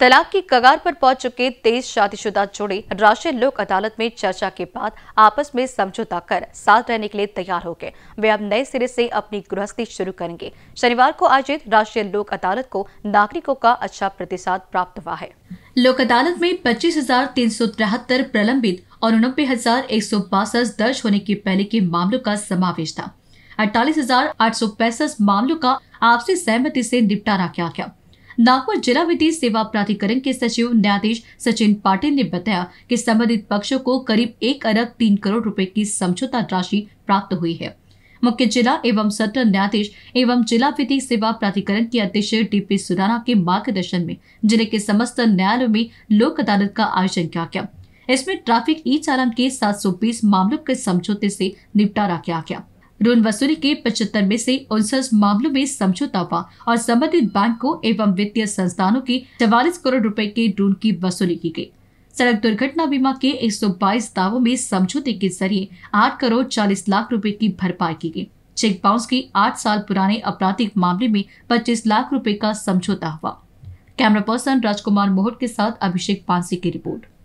तलाक की कगार पर पहुंच चुके तेईस शादीशुदा जोड़े राष्ट्रीय लोक अदालत में चर्चा के बाद आपस में समझौता कर साथ रहने के लिए तैयार हो गए वे अब नए सिरे से अपनी गृहस्थी शुरू करेंगे शनिवार को आयोजित राष्ट्रीय लोक अदालत को नागरिकों का अच्छा प्रतिसाद प्राप्त हुआ है लोक अदालत में पच्चीस हजार तीन सौ तिहत्तर प्रलंबित और उनबे हजार एक सौ बासठ दर्ज होने के पहले के मामलों का समावेश था अड़तालीस हजार आठ सौ पैंसठ मामलों का आपसी सहमति से निपटारा किया गया नागपुर जिला विधि सेवा प्राधिकरण के सचिव न्यायाधीश सचिन पाटिल ने बताया कि संबंधित पक्षों को करीब एक अरब तीन करोड़ रुपए की समझौता राशि प्राप्त हुई है मुख्य जिला एवं सत्र न्यायाधीश एवं जिला विधि सेवा प्राधिकरण के अध्यक्ष डीपी सुराना के मार्गदर्शन में जिले के समस्त न्यायालयों में लोक अदालत का आयोजन किया गया इसमें ट्रैफिक ई चालान के 720 मामलों के समझौते से निपटारा किया गया ऋण वसूली के पचहत्तर में से उनसठ मामलों में समझौता हुआ और संबंधित बैंकों एवं वित्तीय संस्थानों के चवालीस करोड़ रुपए के ऋण की वसूली की गई सड़क दुर्घटना बीमा के 122 दावों में समझौते के जरिए 8 करोड़ 40 लाख रुपए की भरपाई की गई चेक बाउंस के 8 साल पुराने आपराधिक मामले में पच्चीस लाख रुपए का समझौता हुआ कैमरा पर्सन राजकुमार मोहट के साथ अभिषेक पांसी की रिपोर्ट